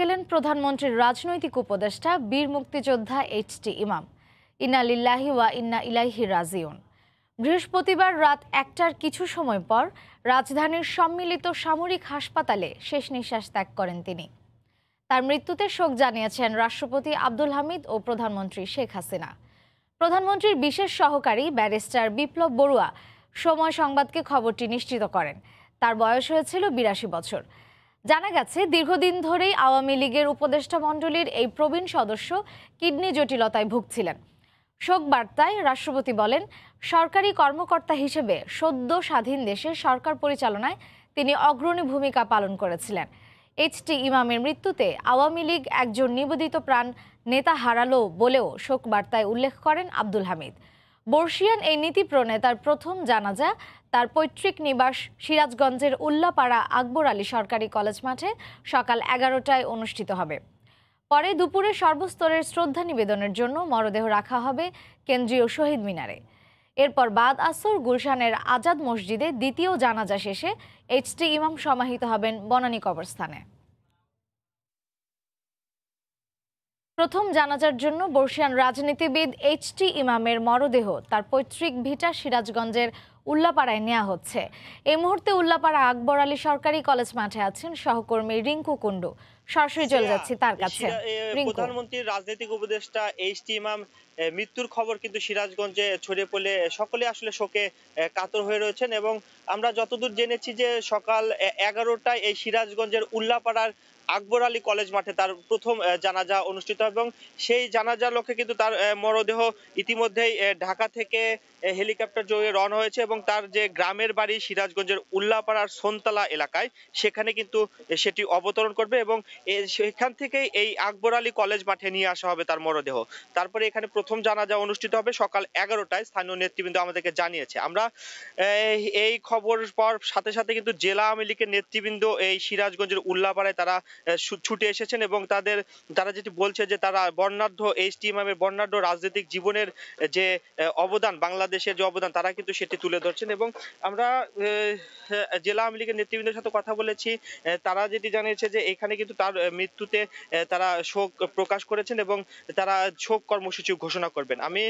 গেলেন প্রধানমন্ত্রীর রাজনৈতিক উপদেষ্টা বীর মুক্তিযোদ্ধা এইচ টি ইমাম ইন্না লিল্লাহি ওয়া ইন্না ইলাহি রাজিউন বৃহস্পতিবার রাত একটার কিছু সময় পর রাজধানীর সম্মিলিত সামরিক হাসপাতালে শেষ নিঃশ্বাস ত্যাগ করেন তিনি তার মৃত্যুতে শোক জানিয়েছেন রাষ্ট্রপতি আব্দুল হামিদ ও প্রধানমন্ত্রী শেখ হাসিনা প্রধানমন্ত্রীর বিশেষ সহকারী ব্যারিস্টার বিপ্লব বড়ুয়া সময় সংবাদকে খবরটি নিশ্চিত করেন তার বয়স হয়েছিল বিরাশি বছর জানা গেছে দীর্ঘদিন ধরেই আওয়ামী লীগের উপদেষ্টা মণ্ডলীর এই প্রবীণ সদস্য কিডনি জটিলতায় ভুগছিলেন শোক বার্তায় রাষ্ট্রপতি বলেন সরকারি কর্মকর্তা হিসেবে সদ্য স্বাধীন দেশে সরকার পরিচালনায় তিনি অগ্রণী ভূমিকা পালন করেছিলেন এইচটি ইমামের মৃত্যুতে আওয়ামী লীগ একজন নিবেদিত প্রাণ নেতা হারালো বলেও শোক বার্তায় উল্লেখ করেন আব্দুল হামিদ বর্ষিয়ান এই নীতি প্রণেতার প্রথম জানাজা তার পৈতৃক নিবাস সিরাজগঞ্জের উল্লাপাড়া আকবর আলী সরকারি কলেজ মাঠে সকাল এগারোটায় অনুষ্ঠিত হবে পরে দুপুরে সর্বস্তরের শ্রদ্ধা নিবেদনের জন্য মরদেহ রাখা হবে কেন্দ্রীয় শহীদ মিনারে এরপর বাদ আসর গুলশানের আজাদ মসজিদে দ্বিতীয় জানাজা শেষে এইচটি ইমাম সমাহিত হবেন বনানী কবরস্থানে প্রথম জানাজার জন্য বর্ষিয়ান রাজনীতিবিদ এইচ টি ইমামের মরদেহ তার পৈতৃক ভিটা সিরাজগঞ্জের উল্লাপাড়ায় নেওয়া হচ্ছে এই মুহূর্তে উল্লাপাড়া আকবর আলী সরকারি কলেজ মাঠে আছেন সহকর্মী রিঙ্কু কুন্ডু সরাসরি চলে যাচ্ছি তার কাছে প্রধানমন্ত্রীর রাজনৈতিক উপদেষ্টা এইচ টি ইমাম মৃত্যুর খবর কিন্তু সিরাজগঞ্জে ছড়িয়ে পড়লে সকলে আসলে শোকে কাতর হয়ে রয়েছেন এবং আমরা যতদূর জেনেছি যে সকাল এগারোটায় এই সিরাজগঞ্জের উল্লাপাড়ার আকবর আলী কলেজ মাঠে তার প্রথম জানাজা অনুষ্ঠিত হবে এবং সেই জানাজার লক্ষ্যে কিন্তু তার মরদেহ ইতিমধ্যেই ঢাকা থেকে হেলিকপ্টার যোগে রওনা হয়েছে এবং এবং তার যে গ্রামের বাড়ি সিরাজগঞ্জের উল্লাপাড়ার সন্তলা এলাকায় সেখানে কিন্তু সেটি অবতরণ করবে এবং সেখান থেকেই এই আকবর আলী কলেজ মাঠে নিয়ে আসা হবে তার মরদেহ তারপরে এখানে প্রথম জানাজা অনুষ্ঠিত হবে সকাল এগারোটায় স্থানীয় নেতৃবৃন্দ আমাদেরকে জানিয়েছে আমরা এই খবর পর সাথে সাথে কিন্তু জেলা আওয়ামী লীগের নেতৃবৃন্দ এই সিরাজগঞ্জের উল্লাপাড়ায় তারা ছুটে এসেছেন এবং তাদের তারা যেটি বলছে যে তারা বর্ণাঢ্য এইচ টি এম বর্ণাঢ্য রাজনৈতিক জীবনের যে অবদান বাংলাদেশের যে অবদান তারা কিন্তু সেটি তুলে ধরছেন এবং আমরা জেলা আওয়ামী লীগের নেতৃবৃন্দের সাথে কথা বলেছি তারা যেটি জানিয়েছে যে এখানে কিন্তু তার মৃত্যুতে তারা শোক প্রকাশ করেছেন এবং তারা শোক কর্মসূচি ঘোষণা করবেন আমি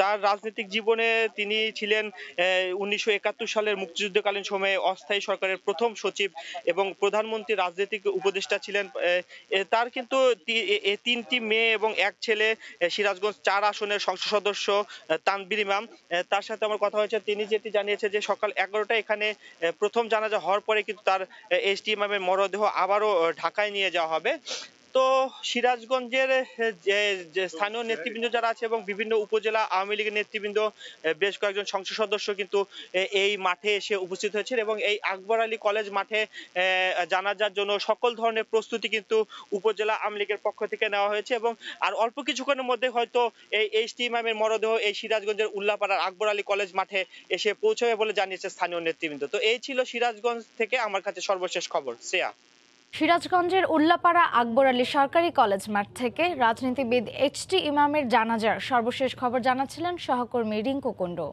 তার রাজনৈতিক জীবনে তিনি ছিলেন উনিশশো সালের মুক্তিযুদ্ধকালীন সময়ে অস্থায়ী সরকারের প্রথম সচিব এবং প্রধানমন্ত্রী রাজনৈতিক উপদেষ্টা ছিলেন তার কিন্তু তিনটি মেয়ে এবং এক ছেলে সিরাজগঞ্জ চার আসনের সংসদ সদস্য তানবির ইমাম তার সাথে আমার কথা হয়েছে তিনি যেটি জানিয়েছে যে সকাল এগারোটায় এখানে প্রথম জানাজা হওয়ার পরে কিন্তু তার এস টি ইমামের মরদেহ আবারও ঢাকায় নিয়ে যাওয়া হবে তো সিরাজগঞ্জের যে স্থানীয় নেতৃবৃন্দ যারা আছে এবং বিভিন্ন উপজেলা আওয়ামী লীগের নেতৃবৃন্দ বেশ কয়েকজন সংসদ সদস্য কিন্তু এই মাঠে এসে উপস্থিত হয়েছে এবং এই আকবর আলী কলেজ মাঠে জানাজার জন্য সকল ধরনের প্রস্তুতি কিন্তু উপজেলা আওয়ামী লীগের পক্ষ থেকে নেওয়া হয়েছে এবং আর অল্প কিছুক্ষণের মধ্যে হয়তো এই এইচ টি ইমামের মরদেহ এই সিরাজগঞ্জের উল্লাপাড়ার আকবর আলী কলেজ মাঠে এসে পৌঁছবে বলে জানিয়েছে স্থানীয় নেতৃবৃন্দ তো এই ছিল সিরাজগঞ্জ থেকে আমার কাছে সর্বশেষ খবর শ্রেয়া সিরাজগঞ্জের উল্লাপাড়া আকবর আলী সরকারি কলেজ মাঠ থেকে রাজনীতিবিদ এইচটি ইমামের জানাজার সর্বশেষ খবর জানাচ্ছিলেন সহকর্মী রিঙ্কু কুণ্ডু